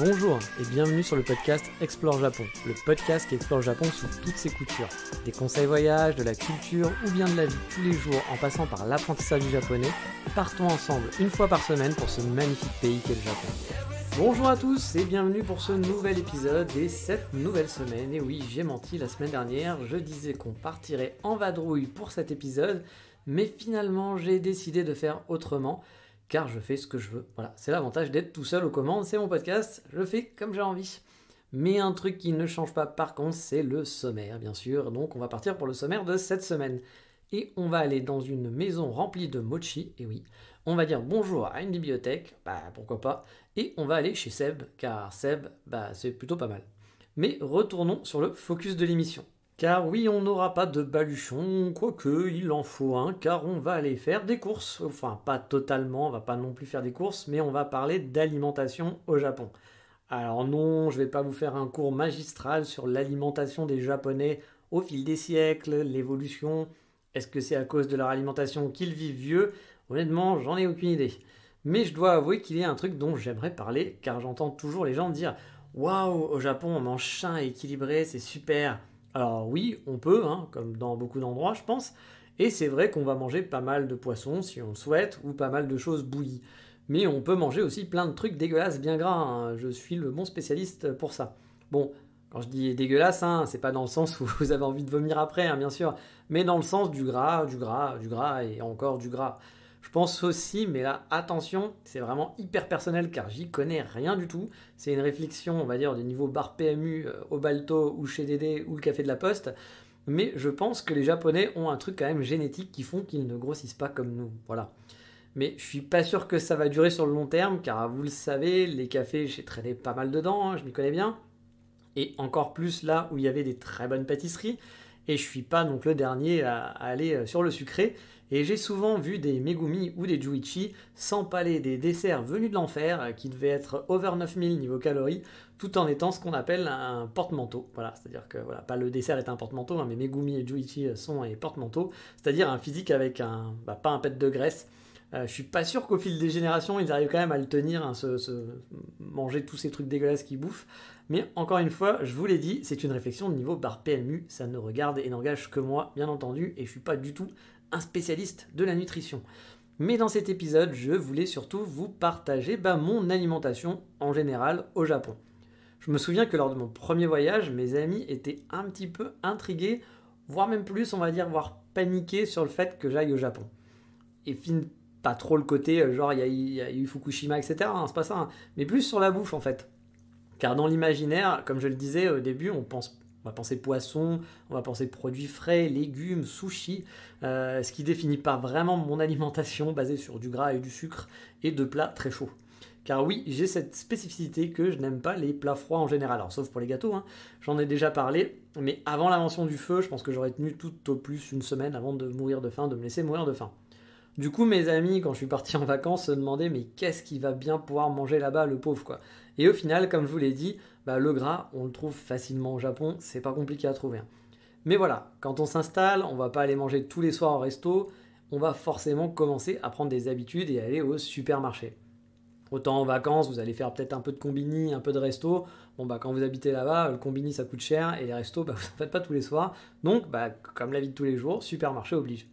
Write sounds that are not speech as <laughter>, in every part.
Bonjour et bienvenue sur le podcast Explore Japon, le podcast qui explore Japon sous toutes ses coutures. Des conseils voyages, de la culture ou bien de la vie tous les jours en passant par l'apprentissage du japonais, partons ensemble une fois par semaine pour ce magnifique pays qu'est le Japon. Bonjour à tous et bienvenue pour ce nouvel épisode et cette nouvelle semaine. Et oui, j'ai menti la semaine dernière, je disais qu'on partirait en vadrouille pour cet épisode, mais finalement j'ai décidé de faire autrement car je fais ce que je veux. Voilà, c'est l'avantage d'être tout seul aux commandes, c'est mon podcast, je fais comme j'ai envie. Mais un truc qui ne change pas par contre, c'est le sommaire, bien sûr. Donc on va partir pour le sommaire de cette semaine. Et on va aller dans une maison remplie de mochi, et oui, on va dire bonjour à une bibliothèque, bah pourquoi pas, et on va aller chez Seb, car Seb, bah c'est plutôt pas mal. Mais retournons sur le focus de l'émission. Car oui, on n'aura pas de baluchon, quoique il en faut un, car on va aller faire des courses. Enfin, pas totalement, on va pas non plus faire des courses, mais on va parler d'alimentation au Japon. Alors non, je vais pas vous faire un cours magistral sur l'alimentation des Japonais au fil des siècles, l'évolution, est-ce que c'est à cause de leur alimentation qu'ils vivent vieux Honnêtement, j'en ai aucune idée. Mais je dois avouer qu'il y a un truc dont j'aimerais parler, car j'entends toujours les gens dire Waouh, au Japon on mange sain et équilibré, c'est super alors oui, on peut, hein, comme dans beaucoup d'endroits, je pense. Et c'est vrai qu'on va manger pas mal de poissons si on le souhaite, ou pas mal de choses bouillies. Mais on peut manger aussi plein de trucs dégueulasses, bien gras. Hein. Je suis le bon spécialiste pour ça. Bon, quand je dis dégueulasse, hein, c'est pas dans le sens où <laughs> vous avez envie de vomir après, hein, bien sûr, mais dans le sens du gras, du gras, du gras et encore du gras. Je pense aussi, mais là, attention, c'est vraiment hyper personnel car j'y connais rien du tout. C'est une réflexion, on va dire, du niveau bar PMU euh, au Balto ou chez DD ou le Café de la Poste. Mais je pense que les Japonais ont un truc quand même génétique qui font qu'ils ne grossissent pas comme nous. Voilà. Mais je suis pas sûr que ça va durer sur le long terme car vous le savez, les cafés, j'ai traîné pas mal dedans, hein, je m'y connais bien. Et encore plus là où il y avait des très bonnes pâtisseries. Et je suis pas donc le dernier à aller euh, sur le sucré. Et j'ai souvent vu des Megumi ou des Juichi s'empaler des desserts venus de l'enfer euh, qui devaient être over 9000 niveau calories tout en étant ce qu'on appelle un porte-manteau. Voilà, c'est-à-dire que voilà, pas le dessert est un porte-manteau, hein, mais Megumi et Juichi sont des porte-manteaux, c'est-à-dire un physique avec un, bah, pas un pet de graisse, euh, je suis pas sûr qu'au fil des générations, ils arrivent quand même à le tenir, à hein, se, manger tous ces trucs dégueulasses qu'ils bouffent. Mais encore une fois, je vous l'ai dit, c'est une réflexion de niveau par PMU, ça ne regarde et n'engage que moi, bien entendu, et je suis pas du tout un spécialiste de la nutrition. Mais dans cet épisode, je voulais surtout vous partager bah, mon alimentation en général au Japon. Je me souviens que lors de mon premier voyage, mes amis étaient un petit peu intrigués, voire même plus, on va dire, voire paniqués sur le fait que j'aille au Japon. Et fin, pas trop le côté, euh, genre il y, a eu Fukushima, etc. Hein, c'est pas ça, hein, mais plus sur la bouffe en fait. Car dans l'imaginaire, comme je le disais au début, on pense on va penser poisson, on va penser produits frais, légumes, sushi, euh, ce qui définit pas vraiment mon alimentation basée sur du gras et du sucre et de plats très chauds. Car oui, j'ai cette spécificité que je n'aime pas les plats froids en général, alors sauf pour les gâteaux, hein. j'en ai déjà parlé, mais avant l'invention du feu, je pense que j'aurais tenu tout au plus une semaine avant de mourir de faim, de me laisser mourir de faim. Du coup, mes amis, quand je suis parti en vacances, se demandaient mais qu'est-ce qui va bien pouvoir manger là-bas, le pauvre quoi. Et au final, comme je vous l'ai dit, bah, le gras, on le trouve facilement au Japon, c'est pas compliqué à trouver. Hein. Mais voilà, quand on s'installe, on va pas aller manger tous les soirs au resto, on va forcément commencer à prendre des habitudes et aller au supermarché. Autant en vacances, vous allez faire peut-être un peu de combini, un peu de resto. Bon, bah, quand vous habitez là-bas, le combini ça coûte cher et les restos, bah, <laughs> vous n'en faites pas tous les soirs. Donc, bah, comme la vie de tous les jours, supermarché oblige.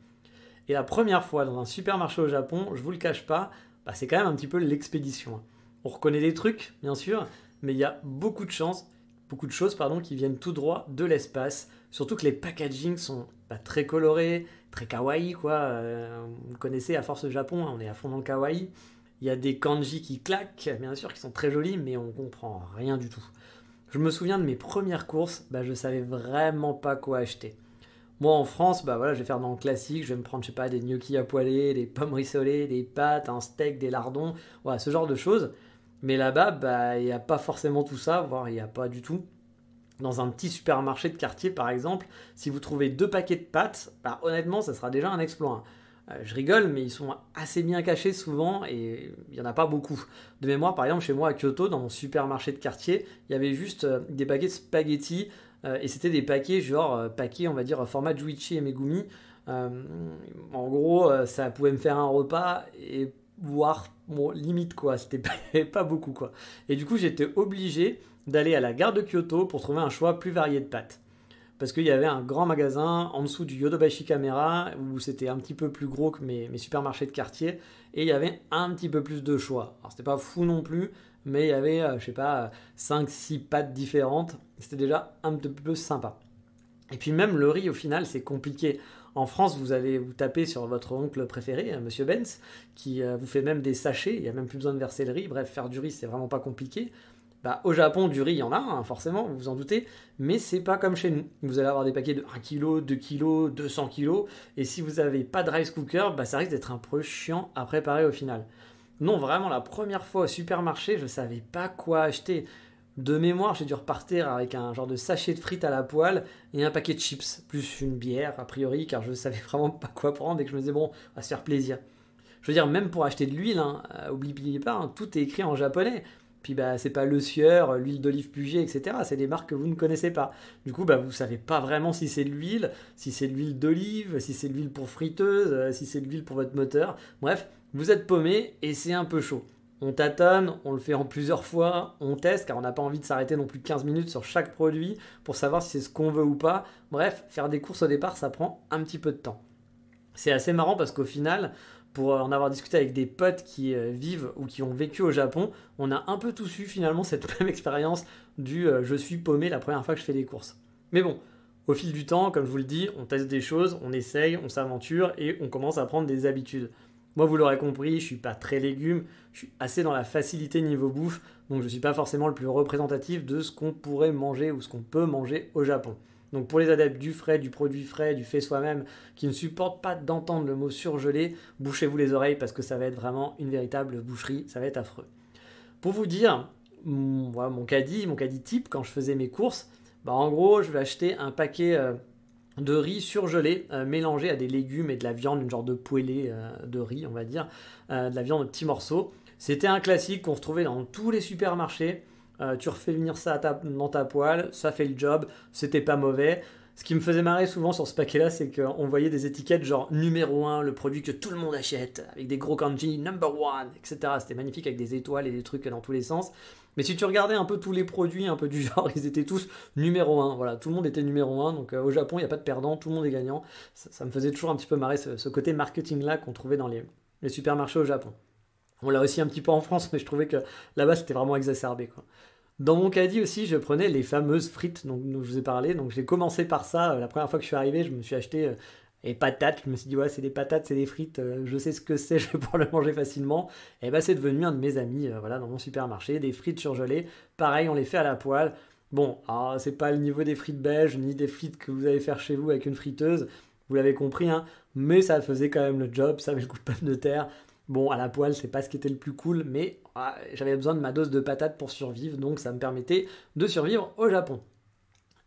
Et la première fois dans un supermarché au Japon, je vous le cache pas, bah, c'est quand même un petit peu l'expédition. Hein. On reconnaît des trucs, bien sûr, mais il y a beaucoup de chances, beaucoup de choses pardon, qui viennent tout droit de l'espace. Surtout que les packagings sont très colorés, très kawaii, quoi. vous euh, connaissez, à force le Japon, hein, on est à fond dans le kawaii. Il y a des kanji qui claquent, bien sûr, qui sont très jolis, mais on comprend rien du tout. Je me souviens de mes premières courses, bah, je savais vraiment pas quoi acheter. Moi en France, bah voilà, je vais faire dans le classique, je vais me prendre, je sais pas, des gnocchis à poêler, des pommes rissolées, des pâtes, un steak, des lardons, voilà, ce genre de choses. Mais là-bas, bah, il n'y a pas forcément tout ça, voire il n'y a pas du tout. Dans un petit supermarché de quartier, par exemple, si vous trouvez deux paquets de pâtes, bah, honnêtement, ça sera déjà un exploit. Hein. Euh, je rigole, mais ils sont assez bien cachés souvent et il n'y en a pas beaucoup. De mémoire, par exemple, chez moi à Kyoto, dans mon supermarché de quartier, il y avait juste euh, des paquets de spaghettis euh, et c'était des paquets, genre paquets, on va dire, format Juichi et Megumi. en gros, ça pouvait me faire un repas et voire mon limite quoi, c'était <laughs> pas, beaucoup quoi. Et du coup j'étais obligé d'aller à la gare de Kyoto pour trouver un choix plus varié de pâtes. Parce qu'il y avait un grand magasin en dessous du Yodobashi Camera où c'était un petit peu plus gros que mes, supermarchés de quartier et il y avait un petit peu plus de choix. Alors c'était pas fou non plus, mais il y avait, euh, je sais pas, 5-6 pâtes différentes. C'était déjà un petit peu sympa. Et puis même le riz, au final, c'est compliqué. En France, vous allez vous taper sur votre oncle préféré, M. Euh, Monsieur Benz, qui euh, vous fait même des sachets, il n'y a même plus besoin de verser le riz. Bref, faire du riz, c'est vraiment pas compliqué. Bah, au Japon, du riz, il y en a, hein, forcément, vous vous en doutez, mais c'est pas comme chez nous. Vous allez avoir des paquets de 1 kg, 2 kg, 200 kg, et si vous n'avez pas de rice cooker, bah, ça risque d'être un peu chiant à préparer au final. Non, vraiment, la première fois au supermarché, je ne savais pas quoi acheter. De mémoire, j'ai dû repartir avec un genre de sachet de frites à la poêle et un paquet de chips, plus une bière, a priori, car je savais <laughs> vraiment pas quoi prendre et que je me disais, bon, on va se faire plaisir. Je veux dire, même pour acheter de l'huile, n'oubliez hein, euh, oubliez pas, hein, tout est écrit en japonais. Puis bah, c'est pas le sieur, l'huile d'olive Puget, etc. C'est des marques que vous ne connaissez pas. Du coup, bah, vous savez pas vraiment si c'est de l'huile, si c'est de l'huile d'olive, si c'est de l'huile pour friteuse, euh, si c'est de l'huile pour votre moteur. Bref, vous êtes paumé et c'est un peu chaud on tâtonne, on le fait en plusieurs fois, on teste, car on n'a pas envie de s'arrêter non plus 15 minutes sur chaque produit pour savoir si c'est ce qu'on veut ou pas. Bref, faire des courses au départ, ça prend un petit peu de temps. C'est assez marrant parce qu'au final, pour euh, en avoir discuté avec des potes qui euh, vivent ou qui ont vécu au Japon, on a un peu tous eu finalement cette <laughs> même expérience du euh, je suis paumé la première fois que je fais des courses. Mais bon, au fil du temps, comme je vous le dis, on teste des choses, on essaye, on s'aventure et on commence à prendre des habitudes. Moi, vous l'aurez compris, je suis pas très légume, je suis assez dans la facilité niveau bouffe, donc je ne suis pas forcément le plus représentatif de ce qu'on pourrait manger ou ce qu'on peut manger au Japon. Donc pour les adeptes du frais, du produit frais, du fait soi-même, qui ne supportent pas d'entendre le mot surgelé, bouchez-vous les oreilles parce que ça va être vraiment une véritable boucherie, ça va être affreux. Pour vous dire, mon, mon caddie, mon caddie type, quand je faisais mes courses, bah en gros, je vais acheter un paquet... Euh, de riz surgelé euh, mélangé à des légumes et de la viande, une genre de poêlée euh, de riz, on va dire, euh, de la viande en petits morceaux. C'était un classique qu'on retrouvait dans tous les supermarchés. tu refais venir ça dans ta poêle, ça fait le job, c'était pas mauvais. Ce qui me faisait marrer souvent sur ce paquet-là, c'est qu'on voyait des étiquettes genre numéro 1, le produit que tout le monde achète, avec des gros kanji, number one, etc. C'était magnifique avec des étoiles et des trucs dans tous les sens. Mais si tu regardais un peu tous les produits un peu du <laughs> genre, ils étaient tous numéro 1. Voilà, tout le monde était numéro 1. Donc euh, au Japon, il n'y a pas de perdant, tout le monde est gagnant. Ça, me faisait toujours un petit peu marrer ce, côté marketing-là qu'on trouvait dans les, supermarchés au Japon. On l'a aussi un petit peu en France, mais je trouvais que là-bas, c'était vraiment exacerbé. Quoi. Dans mon caddie aussi, je prenais les fameuses frites dont, dont je vous ai parlé. Donc j'ai commencé par ça. Euh, la première fois que je suis arrivé, je me suis acheté euh, et patates, je me suis dit, ouais, c'est des patates, c'est des frites, euh, je sais ce que c'est, <laughs> je vais pouvoir le manger facilement. Et bah, c'est devenu un de mes amis, euh, voilà, dans mon supermarché, des frites surgelées. Pareil, on les fait à la poêle. Bon, c'est pas le niveau des frites belges, ni des frites que vous allez faire chez vous avec une friteuse, vous l'avez compris, hein, mais ça faisait quand même le job, ça avait le coup de pomme de terre. Bon, à la poêle, c'est pas ce qui était le plus cool, mais ah, j'avais besoin de ma dose de patates pour survivre, donc ça me permettait de survivre au Japon.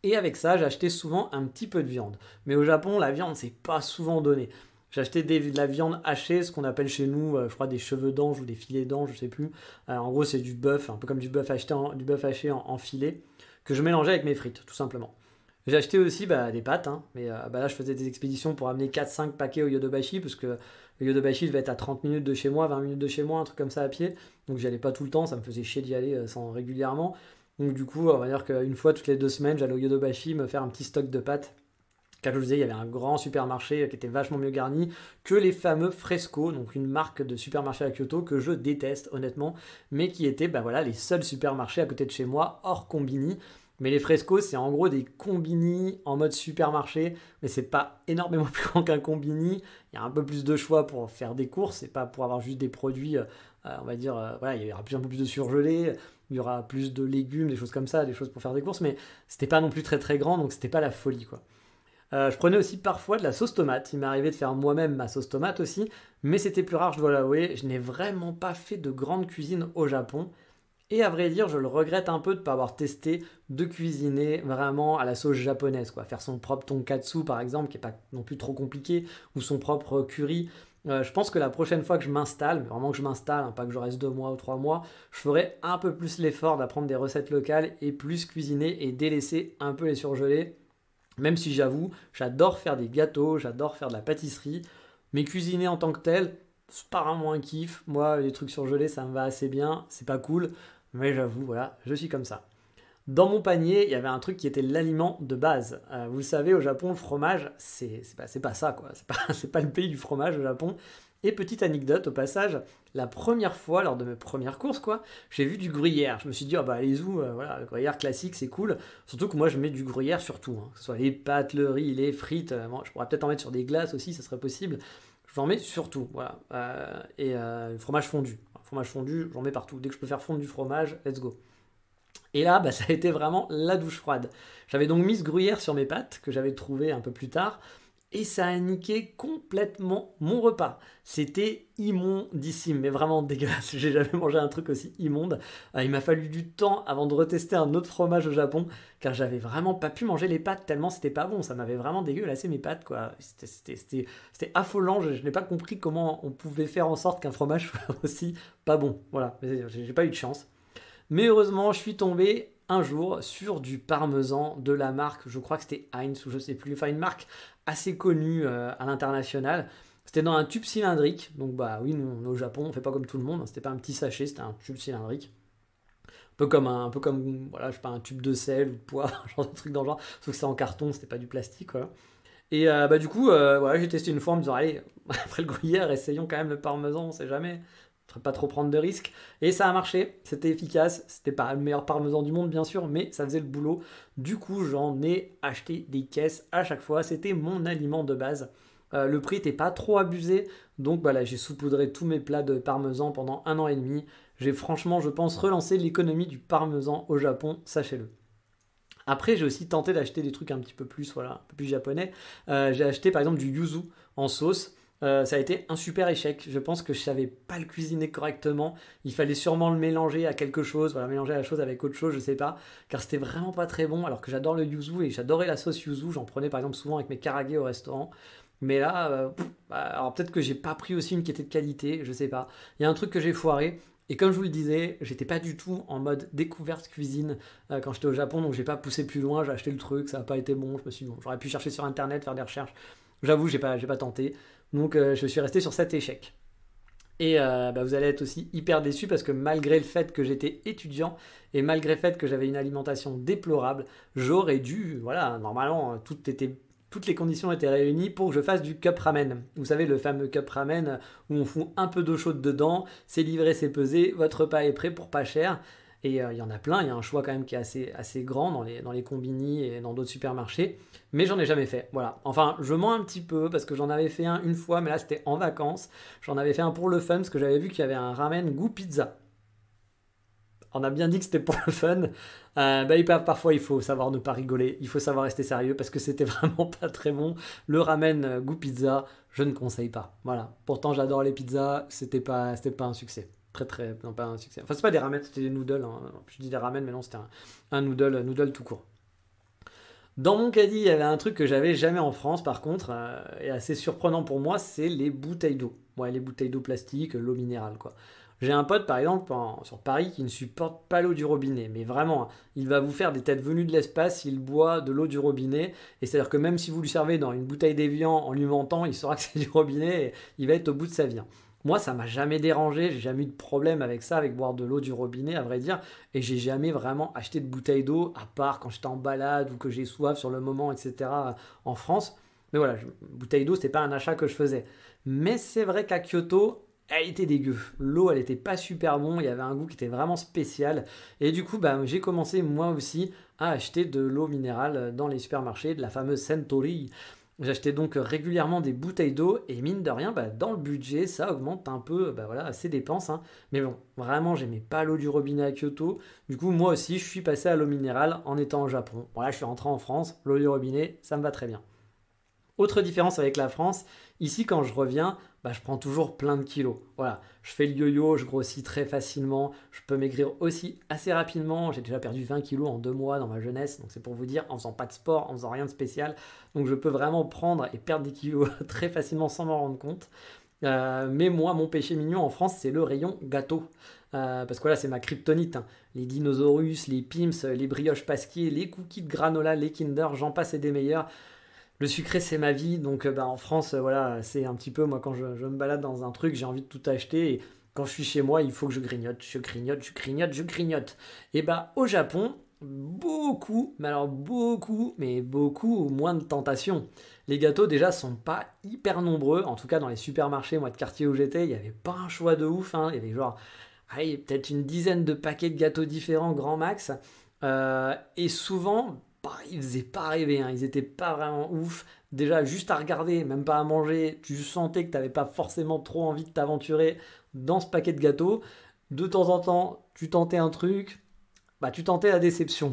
Et avec ça, j'achetais souvent un petit peu de viande. Mais au Japon, la viande, c'est pas souvent donné. J'achetais de la viande hachée, ce qu'on appelle chez nous, euh, je crois, des cheveux d'ange ou des filets d'ange, je sais plus. Euh, en gros, c'est du bœuf, un peu comme du bœuf haché, en, du bœuf haché en, filet, que je mélangeais avec mes frites, tout simplement. J'achetais aussi bah, des pâtes, hein. mais euh, bah, là, je faisais des expéditions pour amener 4-5 paquets au Yodobashi, parce que le Yodobashi devait être à 30 minutes de chez moi, 20 minutes de chez moi, un truc comme ça à pied. Donc, j'y allais pas tout le temps, ça me faisait chier d'y aller sans régulièrement. Donc du coup, on va dire qu'une fois toutes les deux semaines, j'allais au Yodobashi me faire un petit stock de pâtes. Car je vous disais, il y avait un grand supermarché qui était vachement mieux garni que les fameux Fresco, donc une marque de supermarché à Kyoto que je déteste honnêtement, mais qui étaient bah voilà, les seuls supermarchés à côté de chez moi, hors combini. Mais les Fresco, c'est en gros des combini en mode supermarché, mais c'est pas énormément <laughs> plus grand qu'un combini. Il y a un peu plus de choix pour faire des courses, c'est pas pour avoir juste des produits, euh, on va dire, euh, il y aura plus un peu plus de surgelés il y aura plus de légumes, des choses comme ça, des choses pour faire des courses, mais c'était pas non plus très très grand, donc c'était pas la folie quoi. Euh, je prenais aussi parfois de la sauce tomate. Il m'arrivait de faire moi-même ma sauce tomate aussi, mais c'était plus rare, je dois l'avouer. Je n'ai vraiment pas fait de grande cuisine au Japon. Et à vrai dire, je le regrette un peu de ne pas avoir testé de cuisiner vraiment à la sauce japonaise. Quoi. Faire son propre tonkatsu, par exemple, qui n'est pas non plus trop compliqué, ou son propre curry. Euh, je pense que la prochaine fois que je m'installe, vraiment que je m'installe, hein, pas que je reste deux mois ou trois mois, je ferai un peu plus l'effort d'apprendre des recettes locales et plus cuisiner et délaisser un peu les surgelés. Même si j'avoue, j'adore faire des gâteaux, j'adore faire de la pâtisserie, mais cuisiner en tant que tel, c'est pas vraiment un kiff. Moi, les trucs surgelés, ça me va assez bien, c'est pas cool, mais j'avoue, voilà, je suis comme ça. Dans mon panier, il y avait un truc qui était l'aliment de base. Euh, vous savez, au Japon, le fromage, c'est pas, pas, ça, quoi. C'est pas, <laughs> pas le pays du fromage au Japon. Et petite anecdote au passage, la première fois lors de mes premières courses, quoi, j'ai vu du gruyère. Je me suis dit, ah bah allez-y, euh, voilà, le gruyère classique, c'est cool. Surtout que moi, je mets du gruyère sur tout, hein. que ce soit les pâtes, le riz, les frites. Euh, je pourrais peut-être en mettre sur des glaces aussi, ça serait possible. J'en mets sur tout, voilà. et le fromage fondu. Fromage fondu, j'en mets partout. Dès que je peux faire fondre du fromage, let's go. Et là, bah, <laughs> ça a été vraiment la douche froide. J'avais donc mis ce gruyère sur mes pâtes, que j'avais trouvé un peu plus tard, et ça a niqué complètement mon repas. C'était immondissime, mais vraiment <laughs> dégueulasse. J'ai jamais mangé un truc aussi immonde. Euh, il m'a fallu du temps avant de retester un autre fromage au Japon, car j'avais vraiment pas pu manger les pâtes tellement c'était pas bon. Ça m'avait vraiment dégueulassé mes pâtes, quoi. C'était affolant. Je, n'ai pas compris comment on pouvait faire en sorte qu'un fromage <laughs> soit aussi pas bon. Voilà, euh, j'ai pas eu de chance. Mais heureusement, je suis tombé un jour sur du parmesan de la marque, je crois que c'était Heinz ou je sais plus, enfin une marque assez connue euh, à l'international. C'était dans un tube cylindrique, donc bah oui, nous au Japon on fait pas comme tout le monde, hein. c'était pas un petit sachet, c'était un tube cylindrique. Un peu comme un, peu comme voilà, je sais pas, un tube de sel ou de poivre, <laughs> genre de truc dans le genre, sauf que c'est en carton, c'était pas du plastique, Et euh, bah du coup, euh, voilà, j'ai testé une fois en me disant, allez, <laughs> après le gruyère, essayons quand même le parmesan, on sait jamais pas trop prendre de risques. Et ça a marché, c'était efficace, c'était pas le meilleur parmesan du monde bien sûr, mais ça faisait le boulot. Du coup, j'en ai acheté des caisses à chaque fois, c'était mon aliment de base. Euh, le prix n'était pas trop abusé, donc voilà, j'ai saupoudré tous mes plats de parmesan pendant un an et demi. J'ai franchement, je pense, relancé l'économie du parmesan au Japon, sachez-le. Après, j'ai aussi tenté d'acheter des trucs un petit peu plus, voilà, un peu plus japonais. Euh, j'ai acheté par exemple du yuzu en sauce. Euh, ça a été un super échec. Je pense que je savais pas le cuisiner correctement. Il fallait sûrement le mélanger à quelque chose, voilà, mélanger la chose avec autre chose, je sais pas, car c'était vraiment pas très bon. Alors que j'adore le yuzu et j'adorais la sauce yuzu, j'en prenais par exemple souvent avec mes karagé au restaurant. Mais là, euh, bah, alors peut-être que j'ai pas pris aussi une qui était de qualité, je sais pas. Il y a un truc que j'ai foiré. Et comme je vous le disais, j'étais pas du tout en mode découverte cuisine euh, quand j'étais au Japon, donc j'ai pas poussé plus loin, j'ai acheté le truc, ça n'a pas été bon, je me suis j'aurais pu chercher sur internet, faire des recherches. J'avoue, j'ai pas, j'ai pas tenté. Donc euh, je suis resté sur cet échec. Et euh, bah, vous allez être aussi hyper déçu parce que malgré le fait que j'étais étudiant et malgré le fait que j'avais une alimentation déplorable, j'aurais dû, voilà, normalement, euh, toutes les conditions étaient réunies pour que je fasse du cup ramen. Vous savez, le fameux cup ramen où on fout un peu d'eau chaude dedans, c'est livré, c'est pesé, votre repas est prêt pour pas cher. Et euh, il y en a plein, il y a un choix quand même qui est assez, assez grand dans les, dans les combini et dans d'autres supermarchés, mais j'en ai jamais fait. Voilà. Enfin, je mens un petit peu parce que j'en avais fait un une fois, mais là c'était en vacances. J'en avais fait un pour le fun parce que j'avais vu qu'il y avait un ramen goût pizza. On a bien dit que c'était pour le fun. Euh, bah, parfois, il faut savoir ne pas rigoler, il faut savoir rester sérieux parce que c'était <laughs> vraiment pas très bon. Le ramen euh, goût pizza, je ne conseille pas. Voilà. Pourtant, j'adore les pizzas, c'était pas, c'était pas un succès très très pas un succès enfin c'est pas des ramen c'était des noodles hein. je dis des ramen mais non c'était un, noodle noodle tout court dans mon caddie il y avait un truc que j'avais jamais en France par contre euh, et assez surprenant pour moi c'est les bouteilles d'eau ouais les bouteilles d'eau plastique l'eau minérale quoi j'ai un pote par exemple sur Paris qui ne supporte pas l'eau du robinet, mais vraiment, hein, il va vous faire des têtes venues de l'espace, il boit de l'eau du robinet, et c'est-à-dire que même si vous lui servez dans une bouteille d'évian en lui mentant, il saura que c'est du robinet, et il va être au bout de sa vie. Hein. Moi, ça m'a jamais dérangé, j'ai jamais eu de problème avec ça, avec boire de l'eau du robinet, à vrai dire, et j'ai jamais vraiment acheté de bouteille d'eau, à part quand j'étais en balade ou que j'ai soif sur le moment, etc. en France. Mais voilà, bouteille d'eau, c'était pas un achat que je faisais. Mais c'est vrai qu'à Kyoto, elle était dégueu. L'eau, elle était pas super bon, il y avait un goût qui était vraiment spécial. Et du coup, bah, j'ai commencé moi aussi à acheter de l'eau minérale dans les supermarchés, de la fameuse Centori. J'achetais donc régulièrement des bouteilles d'eau et mine de rien, bah, dans le budget, ça augmente un peu bah, voilà, ses dépenses. Hein. Mais bon, vraiment, j'aimais pas l'eau du robinet à Kyoto. Du coup, moi aussi, je suis passé à l'eau minérale en étant au Japon. Voilà, je suis rentré en France, l'eau du robinet, ça me va très bien. Autre différence avec la France, ici quand je reviens, bah, je prends toujours plein de kilos. Voilà, je fais le yo-yo, je grossis très facilement, je peux maigrir aussi assez rapidement. J'ai déjà perdu 20 kilos en deux mois dans ma jeunesse, donc c'est pour vous dire, en faisant pas de sport, en faisant rien de spécial. Donc je peux vraiment prendre et perdre des kilos <laughs> très facilement sans m'en rendre compte. Euh, mais moi, mon péché mignon en France, c'est le rayon gâteau. Euh, parce que là, c'est ma kryptonite. Hein. Les dinosaures, les pims, les brioches pasquées, les cookies de granola, les Kinder, j'en passe et des meilleurs le sucré c'est ma vie donc euh, bah, en France euh, voilà c'est un petit peu moi quand je, me balade dans un truc j'ai envie de tout acheter et quand je suis chez moi il faut que je grignote je grignote je grignote je grignote et bah au Japon beaucoup mais alors beaucoup mais beaucoup moins de tentations les gâteaux déjà sont pas hyper nombreux en tout cas dans les supermarchés moi de quartier où j'étais il y avait pas un choix de ouf hein. il y avait genre peut-être une dizaine de paquets de gâteaux différents grand max euh, et souvent ils faisaient pas rêver, hein. ils étaient pas vraiment ouf. Déjà, juste à regarder, même pas à manger, tu sentais que tu n'avais pas forcément trop envie de t'aventurer dans ce paquet de gâteaux. De temps en temps, tu tentais un truc, bah tu tentais la déception.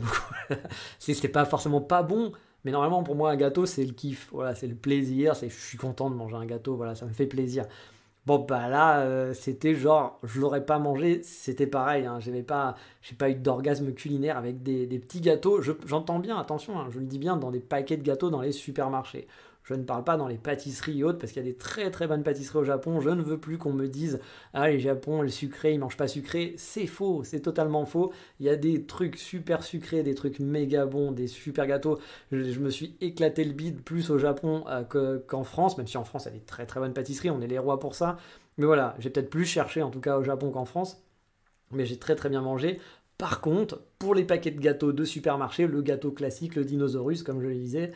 n’est <laughs> pas forcément pas bon, mais normalement pour moi un gâteau c'est le kiff, voilà, c'est le plaisir, c'est je suis content de manger un gâteau, voilà, ça me fait plaisir. Bon, bah là, euh, c'était genre, je l'aurais pas mangé, c'était pareil. Hein. pas, j'ai pas eu d'orgasme culinaire avec des, petits gâteaux. J'entends bien, attention, hein, je le dis bien, dans des paquets de gâteaux dans les supermarchés. Je ne parle pas dans les pâtisseries et autres, parce qu'il y a des très très bonnes pâtisseries au Japon. Je ne veux plus qu'on me dise Ah, les Japon, le sucré, ils mangent pas sucré. C'est faux, c'est totalement faux. Il y a des trucs super sucrés, des trucs méga bons, des super gâteaux. Je, me suis éclaté le bide plus au Japon euh, qu'en France, même si en France, il y a des très très bonnes pâtisseries, on est les rois pour ça. Mais voilà, j'ai peut-être plus cherché en tout cas au Japon qu'en France. Mais j'ai très très bien mangé. Par contre, pour les paquets de gâteaux de supermarché, le gâteau classique, le dinosaurus, comme je le disais,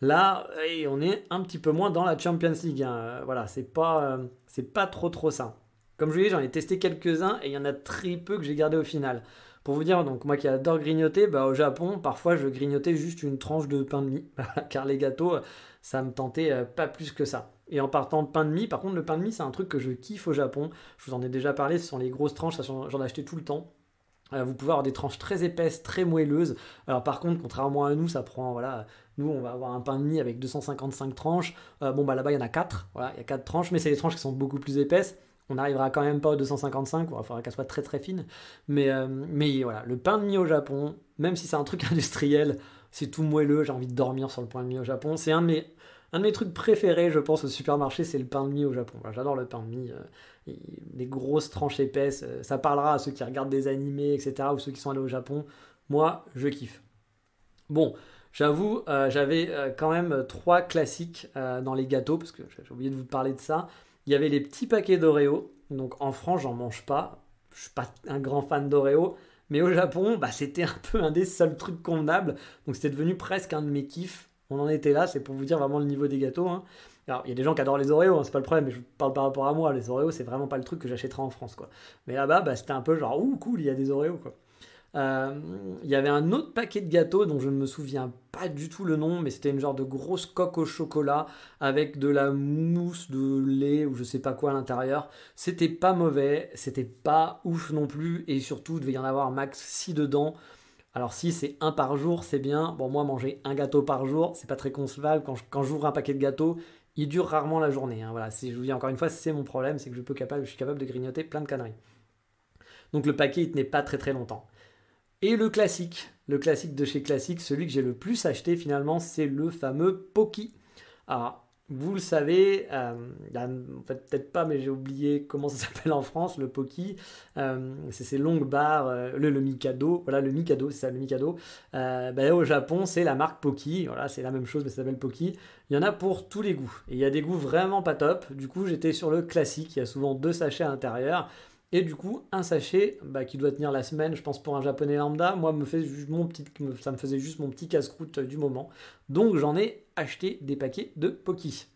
Là, on est un petit peu moins dans la Champions League. Hein. Euh, voilà, c'est pas, euh, c'est pas trop trop ça. Comme je vous l'ai j'en ai testé quelques-uns et il y en a très peu que j'ai gardé au final. Pour vous dire, donc moi qui adore grignoter, bah, au Japon, parfois je grignotais juste une tranche de pain de mie, <laughs> car les gâteaux, euh, ça me tentait pas plus que ça. Et en partant de pain de mie, par contre, le pain de mie, c'est un truc que je kiffe au Japon. Je vous en ai déjà parlé, ce sont les grosses tranches, j'en achetais tout le temps. Euh, vous pouvez avoir des tranches très épaisses, très moelleuses. Alors par contre, contrairement à nous, ça prend, voilà, nous on va avoir un pain de mie avec 255 tranches. Euh, bon bah là-bas il y en a 4, il y a 4 tranches, mais c'est des tranches qui sont beaucoup plus épaisses. On n'arrivera quand même pas aux 255, il faudra qu'elles soient très très fines. Mais, euh, mais voilà, le pain de mie au Japon, même si c'est un truc <laughs> industriel, c'est tout moelleux, j'ai envie de dormir sur le pain de mie au Japon. C'est un de mes, un de mes trucs préférés, je pense, au supermarché, c'est le pain de mie au Japon. J'adore le pain de mie des grosses tranches épaisses. Euh, ça parlera à ceux qui regardent des animés, etc. ou ceux qui sont allés au Japon. Moi, je kiffe. Bon, j'avoue, euh, j'avais euh, quand même trois classiques dans les gâteaux, parce que j'ai oublié de vous parler de ça. Il y avait les petits paquets d'Oreo. Donc en France, j'en mange pas. Je suis pas un grand fan d'Oreo. Mais au Japon, bah, c'était un peu un des seuls trucs convenables. Donc c'était devenu presque un de mes kiffs. On en était là, c'est pour vous dire vraiment le niveau des gâteaux. Hein il y a des gens qui adorent les Oreos, hein, c'est pas le problème, mais je parle par rapport à moi. Les Oreos, c'est vraiment pas le truc que j'achèterais en France, quoi. Mais là-bas, bah, c'était un peu genre, ouh, cool, il y a des Oreos, quoi. Euh, il y avait un autre paquet de gâteaux dont je ne me souviens pas du tout le nom, mais c'était une genre de grosse coque au chocolat avec de la mousse de lait ou je sais pas quoi à l'intérieur. C'était pas mauvais, c'était pas ouf non plus, et surtout, il devait y en avoir max 6 dedans. Alors si c'est un par jour, c'est bien. Bon, moi, manger un gâteau par jour, c'est pas très concevable. Quand j'ouvre un paquet de gâteaux, il dure rarement la journée. Hein, voilà, si je vous dis encore une fois, c'est mon problème, c'est que je, peux je suis capable de grignoter plein de conneries. Donc le paquet, il tenait pas très très longtemps. Et le classique, le classique de chez Classique, celui que j'ai le plus acheté finalement, c'est le fameux Poki. Alors, vous le savez, euh, peut-être pas, mais j'ai oublié comment ça <laughs> s'appelle en France, le Poki. Euh, c'est ces longues barres, euh, le, Mikado, voilà, le Mikado, c'est ça, le Mikado. Bah, au Japon, c'est la marque Poki, voilà, c'est la même chose, mais ça s'appelle Poki. Il y en a pour tous les goûts, et il y a des goûts vraiment pas top. Du coup, j'étais sur le classique, il y a souvent deux sachets à l'intérieur. Et du coup, un sachet bah, qui doit tenir la semaine, je pense pour un japonais lambda, moi me mon petit, ça me faisait juste mon petit casse-croûte du moment. Donc j'en ai acheté des paquets de Poki.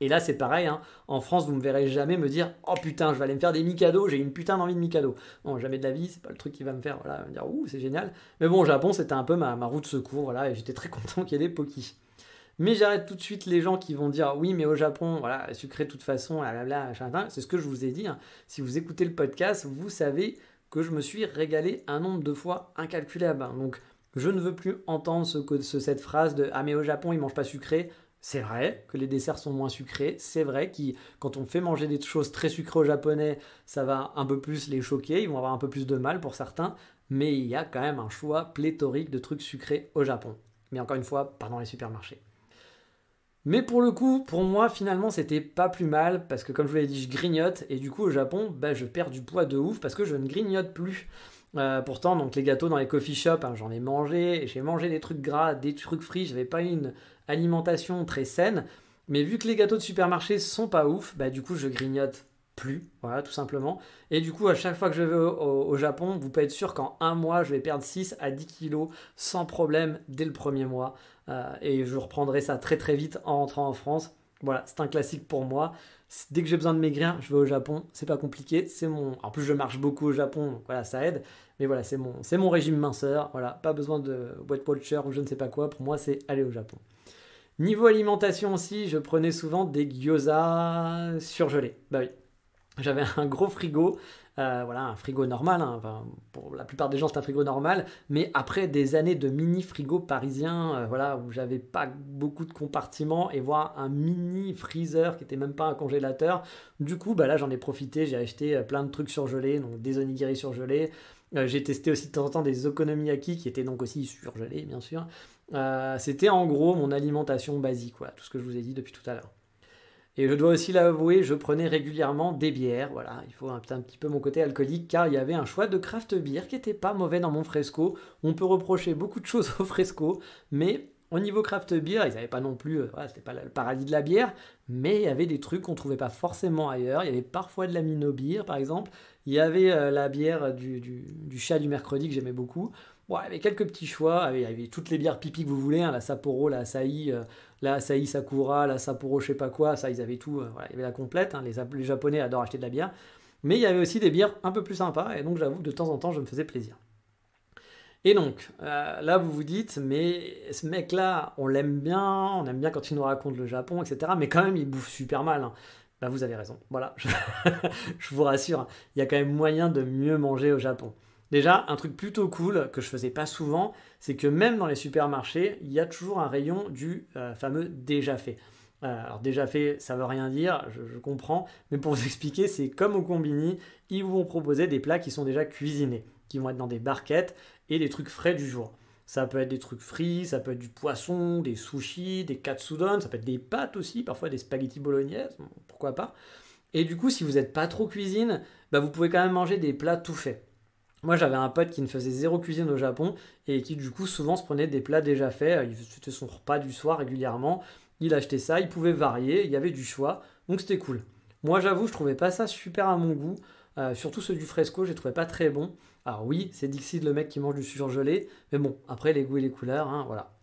Et là, c'est pareil. Hein. En France, vous me verrez jamais me dire Oh putain, je vais aller me faire des Mikado, j'ai une putain d'envie de Mikado. Bon, jamais de la vie, c'est pas le truc qui va me faire voilà, dire Ouh, c'est génial. Mais bon, au Japon, c'était un peu ma, route de secours, voilà, et j'étais très <laughs> content qu'il y ait des Poki. Mais j'arrête tout de suite les gens qui vont dire oui, mais au Japon, voilà, sucré de toute façon, blablabla, c'est ce que je vous ai dit. Hein. Si vous écoutez le podcast, vous savez que je me suis régalé un nombre de fois incalculable. Hein. Donc, je ne veux plus entendre ce, cette phrase de ah mais au Japon ils mangent pas sucré. C'est vrai que les desserts sont moins sucrés, c'est vrai que quand on fait manger des choses très sucrées aux japonais, ça va un peu plus les choquer, ils vont avoir un peu plus de mal pour certains, mais il y a quand même un choix pléthorique de trucs sucrés au Japon. Mais encore une fois, pardon les supermarchés. Mais pour le coup, pour moi, finalement, c'était pas plus mal, parce que comme je vous l'ai dit, je grignote, et du coup, au Japon, bah, je perds du poids de ouf, parce que je ne grignote plus. Euh, pourtant, donc les gâteaux dans les coffee shops, hein, j'en ai mangé, j'ai mangé des trucs gras, des trucs frits, j'avais pas une alimentation très saine. Mais vu que les gâteaux de supermarché sont pas ouf, bah du coup je grignote plus, voilà tout simplement. Et du coup à chaque fois que je vais au, Japon, vous pouvez être sûr qu'en un mois je vais perdre 6 à 10 kilos sans problème dès le premier mois. Euh, et je reprendrai ça très très vite en rentrant en France. Voilà, c'est un classique pour moi. Dès que j'ai besoin de maigrir, je vais au Japon. C'est pas compliqué. C'est mon. En plus, je marche beaucoup au Japon, voilà, ça aide. Mais voilà, c'est mon, c'est mon régime minceur. Voilà, pas besoin de Weight Watcher ou je ne sais pas quoi. Pour moi, c'est aller au Japon. Niveau alimentation aussi, je prenais souvent des gyoza surgelés. Bah oui, j'avais un gros frigo euh, voilà, un frigo normal, hein. enfin, pour la plupart des gens c'est un frigo normal, mais après des années de mini frigo parisien, euh, voilà, où j'avais pas beaucoup de compartiments et voir un mini freezer qui était même pas un congélateur, du coup, bah là j'en ai profité, j'ai acheté euh, plein de trucs surgelés, donc des onigiri surgelés, j'ai testé aussi de temps en temps des okonomiyaki qui étaient donc aussi surgelés, bien sûr. C'était en gros mon alimentation basique, tout ce que je vous ai dit depuis tout à l'heure. Et je dois aussi l'avouer, je prenais régulièrement des bières. Voilà, il faut un, petit peu mon côté alcoolique car il y avait un choix de craft beer qui était pas mauvais dans mon fresco. On peut reprocher beaucoup de choses <laughs> au fresco, mais au niveau craft beer, ils n'avaient pas non plus, euh, voilà, c'était pas le paradis de la bière, mais il y avait des trucs qu'on ne trouvait pas forcément ailleurs. Il y avait parfois de la mino beer par exemple. Il y avait euh, la bière du, chat du mercredi que j'aimais beaucoup. Bon, il y avait quelques petits choix, il y avait toutes les bières pipi que vous voulez, hein, la Sapporo, la Asahi, euh, la Asahi Sakura, la Sapporo je sais pas quoi, ça ils avaient tout, euh, il y avait la complète, hein, les, Japonais adorent acheter de la bière, mais il y avait aussi des bières un peu plus sympas, et donc j'avoue que de temps en temps je me faisais plaisir. Et donc, euh, là vous vous dites, mais ce mec-là, on l'aime bien, on aime bien quand il nous raconte le Japon, etc., mais quand même il bouffe super mal. Hein. Bah, vous avez raison, voilà, <laughs> je, vous rassure, hein. il y a quand même moyen de mieux manger au Japon. Déjà, un truc plutôt cool que je faisais pas souvent, c'est que même dans les supermarchés, il y a toujours un rayon du euh, fameux déjà fait. Euh, alors déjà fait, ça veut rien dire, je, comprends, mais pour vous <laughs> expliquer, c'est comme au combini, ils vous vont proposer des plats qui sont déjà cuisinés, qui vont être dans des barquettes et des trucs frais du jour. Ça peut être des trucs frits, ça peut être du poisson, des sushis, des katsudon, ça peut être des pâtes aussi, parfois des spaghettis bolognaises, pourquoi pas. Et du coup, si vous n'êtes pas trop cuisine, bah vous pouvez quand même manger des plats tout faits. Moi, j'avais un pote qui ne faisait zéro cuisine au Japon et qui, du coup, souvent se prenait des plats déjà faits. C'était son repas du soir régulièrement. Il achetait ça, il pouvait varier, il y avait du choix. Donc, c'était cool. Moi, j'avoue, je trouvais pas ça super à mon goût. Euh, surtout ceux du fresco, je les trouvais pas très bons. Alors, oui, c'est Dixie, le mec qui mange du surgelé. Mais bon, après, les goûts et les couleurs, hein, voilà.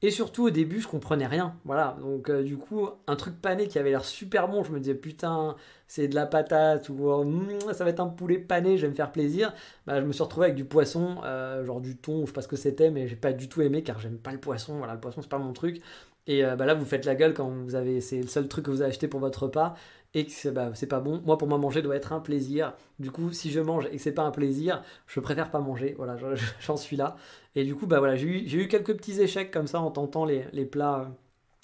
Et surtout au début, je comprenais rien. Voilà, donc euh, du coup, un truc pané qui avait l'air super bon, je me disais putain, c'est de la patate ou euh, hmm, ça va être un poulet pané, je vais me faire plaisir. Bah, je me suis retrouvé avec du poisson, euh, genre du thon, je sais pas ce que c'était, mais j'ai pas du tout aimé car j'aime pas le poisson. Voilà, le poisson c'est pas mon truc. Et euh, bah là, vous faites la gueule quand vous avez, c'est le seul truc que vous avez acheté pour votre repas et que bah, c'est pas bon. Moi, pour moi, manger doit être un plaisir. Du coup, si je mange et que c'est pas un plaisir, je préfère pas manger. Voilà, j'en suis là. Et du coup, bah voilà, j'ai eu, quelques petits échecs comme ça en tentant les, plats.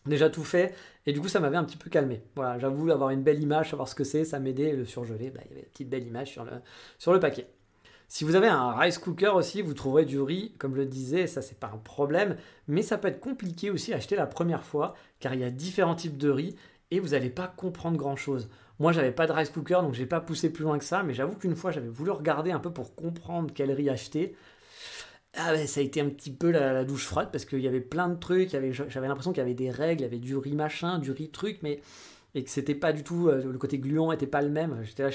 Euh, déjà tout fait. Et du coup, ça m'avait un petit peu calmé. Voilà, j'avoue avoir une belle image, savoir ce que c'est, ça m'aidait. Le surgelé, bah, il y avait une petite belle image sur le, sur le paquet. Si vous avez un rice cooker aussi, vous trouverez du riz, comme je le disais, ça c'est pas un problème, mais ça peut être compliqué aussi à acheter la première fois, car il y a différents types de riz et vous n'allez pas comprendre grand chose. Moi j'avais pas de rice cooker donc j'ai pas poussé plus loin que ça, mais j'avoue qu'une fois j'avais voulu regarder un peu pour comprendre quel riz acheter. Ah ben, ça a été un petit peu la, la douche froide parce qu'il y avait plein de trucs, j'avais l'impression qu'il y avait des règles, il y avait du riz machin, du riz truc, mais et que c'était pas du tout euh, le côté gluant était pas le même j'étais là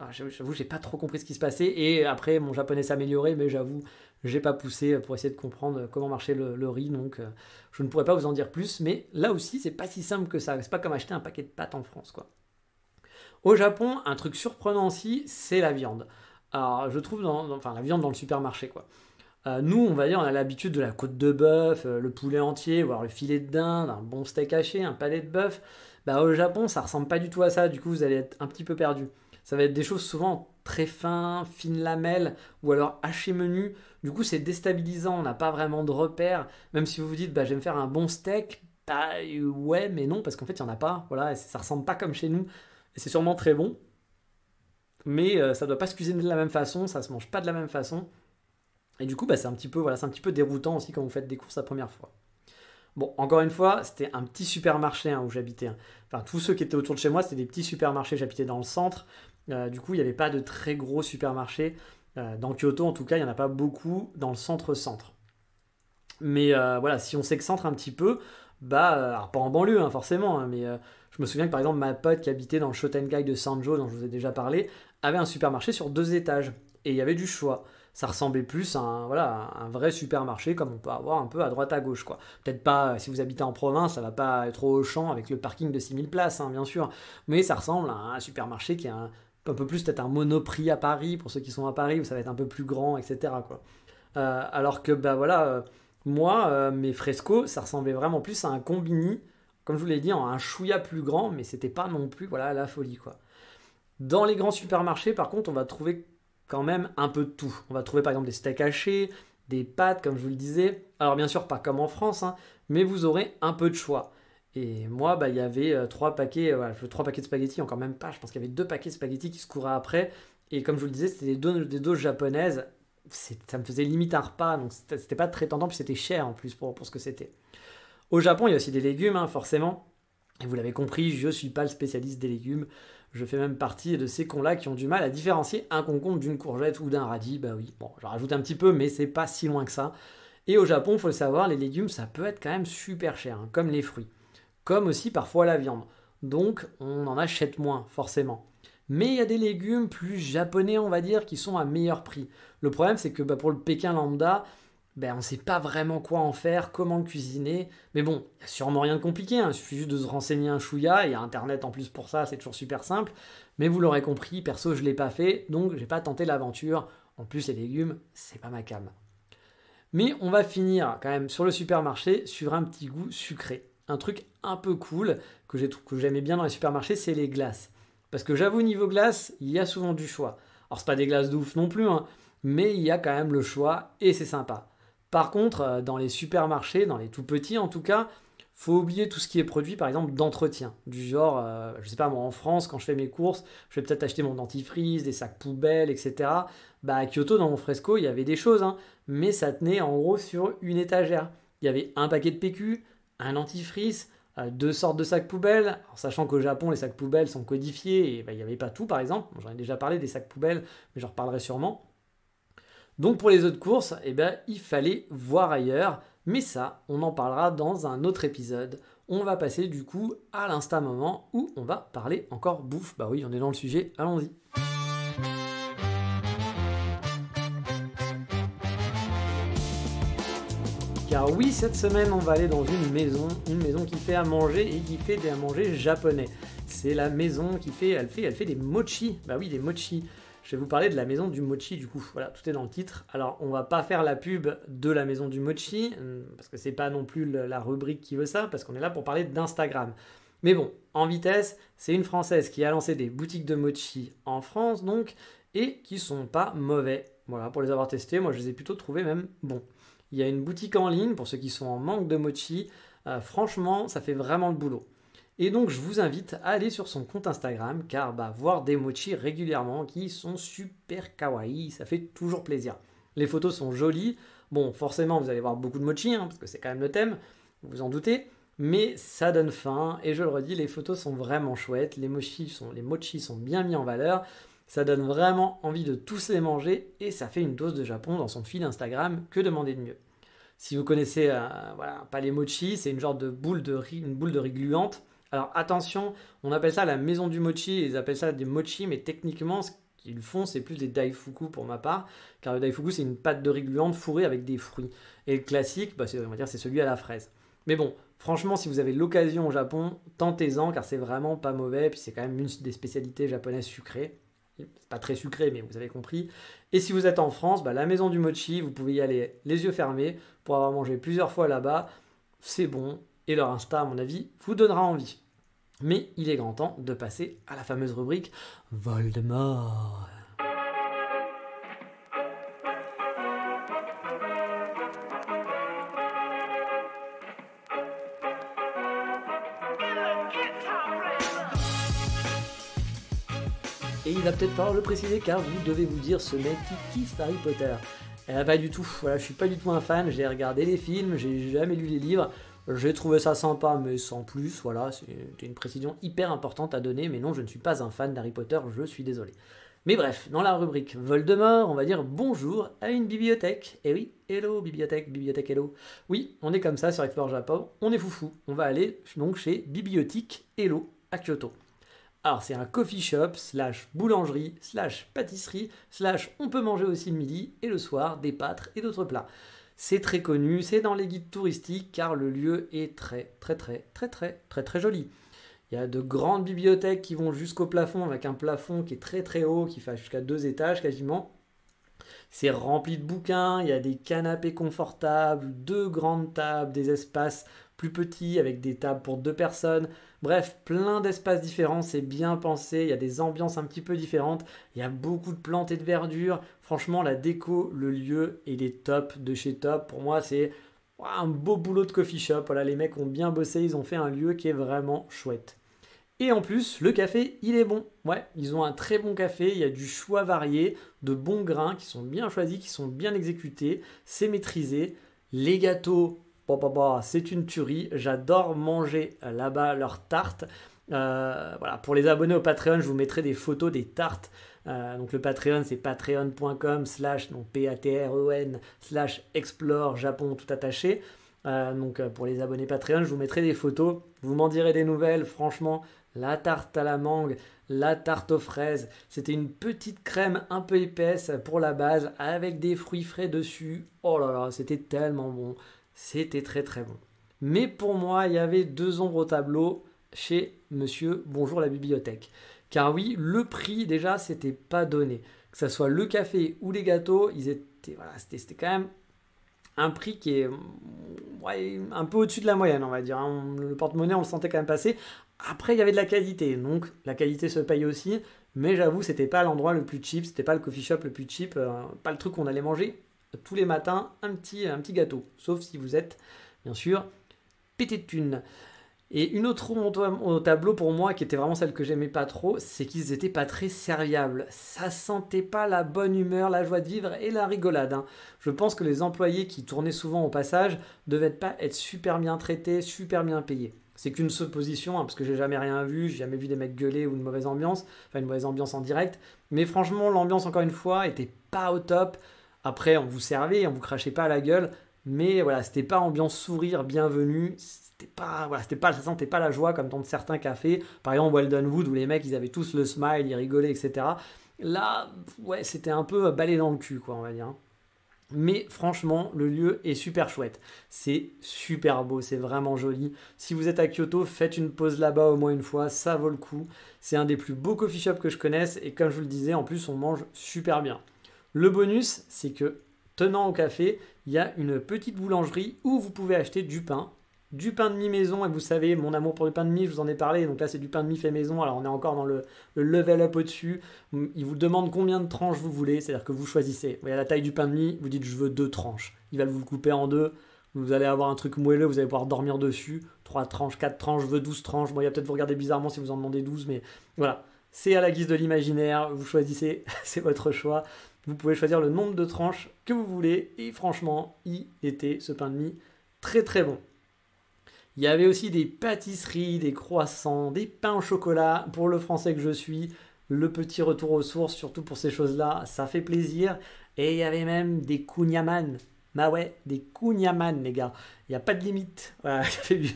ah, j'avoue j'ai pas trop compris ce qui se passait et après mon japonais s'améliorait mais j'avoue j'ai pas poussé pour essayer de comprendre comment marchait le, riz donc euh, je ne pourrais pas vous en dire plus mais là aussi c'est pas si simple que ça c'est pas comme acheter un paquet de pâtes en France quoi au Japon un truc surprenant aussi c'est la viande alors je trouve enfin la viande dans le supermarché quoi euh, nous, on va dire, on a l'habitude de la côte de bœuf, le poulet entier, voire le filet de dinde, un bon steak haché, un palais de bœuf. Bah, au Japon, ça ressemble pas du tout à ça, du coup, vous allez être un petit peu perdu. Ça va être des choses souvent très fines, fines lamelles, ou alors hachées menu. Du coup, c'est déstabilisant, on n'a pas vraiment de repères. Même si vous vous dites, bah, je vais faire un bon steak, bah, ouais, mais non, parce qu'en fait, il n'y en a pas. Voilà, ça ressemble pas comme chez nous. Et c'est sûrement très bon, mais euh, ça ne doit pas se cuisiner de la même façon, ça se mange pas de la même façon. Et du coup, bah, c'est un petit peu, voilà, c'est un petit peu déroutant aussi quand vous faites des courses la première fois. Bon, encore une fois, c'était un petit supermarché hein, où j'habitais. Hein. Enfin, tous ceux qui étaient autour de chez moi, c'était des petits supermarchés. J'habitais dans le centre. Euh, du coup, il n'y avait pas de très gros supermarchés. Euh, dans Kyoto, en tout cas, il n'y en a pas beaucoup dans le centre-centre. Mais euh, voilà, si on s'excentre un petit peu, bah, alors pas en banlieue, hein, forcément, mais je me souviens que par exemple, ma pote qui habitait dans le Shotenkai de Sanjo, dont je vous ai déjà parlé, avait un supermarché sur deux étages. Et il y avait du choix ça ressemblait plus à un, voilà, un vrai supermarché comme on peut avoir un peu à droite à gauche. quoi. Peut-être pas, euh, si vous habitez en province, ça va pas être au champ avec le parking de 6000 places, hein, bien sûr, mais ça ressemble à un supermarché qui est un, un peu plus peut-être un monoprix à Paris, pour ceux qui sont à Paris, où ça va être un peu plus grand, etc. Quoi. Euh, alors que, bah voilà, euh, moi, mes fresco, ça ressemblait vraiment plus à un combini, comme je vous l'ai dit, un chouïa plus grand, mais c'était pas non plus, voilà, la folie, quoi. Dans les grands supermarchés, par contre, on va trouver quand même un peu de tout. On va trouver par exemple des steaks hachés, des pâtes, comme je vous le disais. Alors bien sûr, pas comme en France, hein, mais vous aurez un peu de choix. Et moi, bah, il y avait euh, trois paquets, euh, trois paquets de spaghettis, encore même pas, je pense qu'il y avait deux paquets de spaghettis qui se couraient après. Et comme je vous le disais, c'était des doses, des japonaises. Ça me faisait limite un repas, donc c'était pas très tendant, puis c'était cher en plus pour, ce que c'était. Au Japon, il y a aussi des légumes, hein, forcément. Et vous l'avez compris, je ne suis pas le spécialiste des légumes. Je fais même partie de ces cons-là qui ont du mal à différencier un concombre d'une courgette ou d'un radis. Bah oui, bon, j'en rajoute un petit peu, mais c'est pas si loin que ça. Et au Japon, faut le savoir, les légumes, ça peut être quand même super cher, hein, comme les fruits. Comme aussi parfois la viande. Donc, on en achète moins, forcément. Mais il y a des légumes plus japonais, on va dire, qui sont à meilleur prix. Le problème, c'est que bah, pour le Pékin lambda, ben, on ne sait pas vraiment quoi en faire, comment le cuisiner. Mais bon, il n'y a sûrement rien de compliqué. Hein. Il suffit juste de se renseigner un chouïa. Il y a Internet en plus pour ça, c'est toujours super simple. Mais vous l'aurez compris, perso, je ne l'ai pas fait, donc j'ai pas tenté l'aventure. En plus, les légumes, c'est pas ma cam. Mais on va finir quand même sur le supermarché sur un petit goût sucré. Un truc un peu cool que j'aimais bien dans les supermarchés, c'est les glaces. Parce que j'avoue, niveau glace, il y a souvent du choix. Alors, c'est pas des glaces de non plus, hein, mais il y a quand même le choix et c'est sympa. Par contre, euh, dans les supermarchés, dans les tout petits en tout cas, faut oublier tout ce qui est produit, par exemple, d'entretien. Du genre, je euh, je sais pas, moi, en France, quand je fais mes courses, je vais peut-être acheter mon dentifrice, des sacs poubelles, etc. Bah, à Kyoto, dans mon fresco, il y avait des choses, hein. mais ça tenait en gros sur une étagère. Il y avait un paquet de PQ, un dentifrice, euh, deux sortes de sacs poubelles. sachant qu'au Japon, les sacs poubelles sont codifiés, et bah, il n'y avait pas tout, par exemple. J'en ai déjà parlé des sacs poubelles, mais j'en reparlerai sûrement. Donc pour les autres courses, eh ben, il fallait voir ailleurs. Mais ça, on en parlera dans un autre épisode. On va passer du coup à l'instant moment où on va parler encore bouffe. Bah oui, on est dans le sujet, allons-y. Car oui, cette semaine, on va aller dans une maison, une maison qui fait à manger et qui fait des à manger japonais. C'est la maison qui fait, elle fait, elle fait des mochi. Bah oui, des mochi je vais vous parler de la maison du mochi du coup. Voilà, tout est dans le titre. Alors, on va pas faire la pub de la maison du mochi euh, parce que c'est pas non plus la rubrique qui veut ça parce qu'on est là pour parler d'Instagram. Mais bon, en vitesse, c'est une française qui a lancé des boutiques de mochi en France donc et qui sont pas mauvais. Voilà, pour les avoir testés, moi je les ai plutôt trouvés même bons. Il y a une boutique en ligne pour ceux qui sont en manque de mochi. Euh, franchement, ça fait vraiment le boulot. Et donc je vous invite à aller sur son compte Instagram car bah, voir des mochis régulièrement qui sont super kawaii, ça fait toujours plaisir. Les photos sont jolies, bon forcément vous allez voir beaucoup de mochis hein, parce que c'est quand même le thème, vous vous en doutez, mais ça donne faim et je le redis, les photos sont vraiment chouettes, les mochis sont, bien mis en valeur, ça donne vraiment envie de tous les manger et ça fait une dose de Japon dans son fil Instagram, que demander de mieux si vous connaissez euh, pas les mochis, c'est une genre de boule de riz, une boule de riz gluante alors attention, on appelle ça la maison du mochi, ils appellent ça des mochi, mais techniquement, ce qu'ils font, c'est plus des daifuku pour ma part, car le daifuku, c'est une pâte de riz gluante fourrée avec des fruits. Et le classique, bah, on va dire, c'est celui à la fraise. Mais bon, franchement, si vous avez l'occasion au Japon, tentez-en, car c'est vraiment pas mauvais, puis c'est quand même une des spécialités japonaises sucrées. C'est pas très sucré, mais vous avez compris. Et si vous êtes en France, bah, la maison du mochi, vous pouvez y aller les yeux fermés, pour avoir mangé plusieurs fois là-bas. C'est bon, et leur Insta, à mon avis, vous donnera envie. Mais il est grand temps de passer à la fameuse rubrique Voldemort. Et il va peut-être falloir le préciser car vous devez vous dire ce mec qui kiffe Harry Potter. Eh, pas du tout, voilà, je suis pas du tout un fan, j'ai regardé les films, j'ai jamais lu les livres, j'ai trouvé ça sympa, mais sans plus, voilà, c'est une précision hyper importante à donner, mais non, je ne suis pas un fan d'Harry Potter, je suis désolé. Mais bref, dans la rubrique Voldemort, on va dire bonjour à une bibliothèque. eh oui, hello bibliothèque, bibliothèque hello. Oui, on est comme ça sur Explore Japon, on est foufou. On va aller donc chez Bibliothèque Hello à Kyoto. Alors c'est un coffee shop, slash boulangerie, slash pâtisserie, slash on peut manger aussi le midi et le soir des pâtes et d'autres plats. C'est très connu, c'est dans les guides touristiques car le lieu est très très très très très très très joli. Il y a de grandes bibliothèques qui vont jusqu'au plafond avec un plafond qui est très très haut, qui fait jusqu'à deux étages quasiment. C'est rempli de bouquins, il y a des canapés confortables, deux grandes tables, des espaces plus petit, avec des tables pour deux personnes. Bref, plein d'espaces différents, c'est bien pensé, il y a des ambiances un petit peu différentes, il y a beaucoup de plantes et de verdure. Franchement, la déco, le lieu, il est top de chez top. Pour moi, c'est un beau boulot de coffee shop. Voilà, les mecs ont bien bossé, ils ont fait un lieu qui est vraiment chouette. Et en plus, le café, il est bon. Ouais, ils ont un très bon café, il y a du choix varié, de bons grains qui sont bien choisis, qui sont bien exécutés, c'est maîtrisé. Les gâteaux, bah, bah, bah, c'est une tuerie. J'adore manger euh, là-bas leurs tartes. Euh, pour les abonnés au Patreon, je vous mettrai des photos des tartes. Euh, donc le Patreon, c'est patreon.com slash P-A-T-R-E-N slash explore Japon tout attaché. donc pour les abonnés Patreon, je vous mettrai des photos. Vous m'en direz des nouvelles, franchement. La tarte à la mangue, la tarte aux fraises. C'était une petite crème un peu épaisse pour la base avec des fruits frais dessus. Oh là là, c'était tellement bon. C'était très très bon. Mais pour moi, il y avait deux ombres au tableau chez Monsieur Bonjour la bibliothèque. Car oui, le prix déjà, c'était pas donné. Que ce soit le café ou les gâteaux, ils étaient, voilà, c'était quand même un prix qui est un peu au-dessus de la moyenne, on va dire. Hein. Le porte-monnaie, on le sentait quand même passer. Après, il y avait de la qualité, donc la qualité se paye aussi. Mais j'avoue, c'était pas l'endroit le plus cheap, c'était pas le coffee shop le plus cheap, euh, pas le truc qu'on allait manger tous les matins un petit, un petit gâteau, sauf si vous êtes bien sûr pété de thunes. Et une autre roue au tableau pour moi, qui était vraiment celle que j'aimais pas trop, c'est qu'ils n'étaient pas très serviables. Ça sentait pas la bonne humeur, la joie de vivre et la rigolade. Hein. Je pense que les employés qui tournaient souvent au passage devaient pas être super bien traités, super bien payés. C'est qu'une supposition, position, hein, parce que j'ai jamais rien vu, j'ai jamais vu des mecs gueuler ou une mauvaise ambiance, enfin une mauvaise ambiance en direct. Mais franchement, l'ambiance, encore une fois, était pas au top. Après, on vous servait, on vous crachait pas à la gueule, mais voilà, c'était pas ambiance sourire, bienvenue, c'était pas, voilà, c'était pas, ça sentait pas la joie comme dans certains cafés. Par exemple, Weldon Wood, où les mecs, ils avaient tous le smile, ils rigolaient, etc. Là, ouais, c'était un peu balai dans le cul, quoi, on va dire. Mais franchement, le lieu est super chouette. C'est super beau, c'est vraiment joli. Si vous êtes à Kyoto, faites une pause là-bas au moins une fois, ça vaut le coup. C'est un des plus beaux coffee shops que je connaisse et comme je vous le disais, en plus on mange super bien. Le bonus, c'est que tenant au café, il y a une petite boulangerie où vous pouvez acheter du pain. Du pain de mie maison, et vous savez, mon amour pour le pain de mie, je vous en ai parlé, donc là c'est du pain de mie fait maison, alors on est encore dans le, level up au-dessus. Hum, il vous demande combien de tranches vous voulez, c'est-à-dire que vous choisissez. Vous voyez la taille du pain de mie, vous dites je veux deux tranches. Il va vous le couper en deux, vous allez avoir un truc moelleux, vous allez pouvoir dormir dessus. Trois tranches, quatre tranches, je veux douze tranches. Bon, il va peut-être vous regarder bizarrement si vous en demandez 12, mais voilà. C'est à la guise de l'imaginaire, vous choisissez, <laughs> c'est votre choix. Vous pouvez choisir le nombre de tranches que vous voulez et franchement, il était ce pain de mie très très bon. Il y avait aussi des pâtisseries, des croissants, des pains au chocolat. Pour le français que je suis, le petit retour aux sources, surtout pour ces choses-là, ça fait plaisir. Et il y avait même des kunyaman. Ma bah ouais, des kunyaman, les gars. Il n'y a pas de limite. Voilà, café du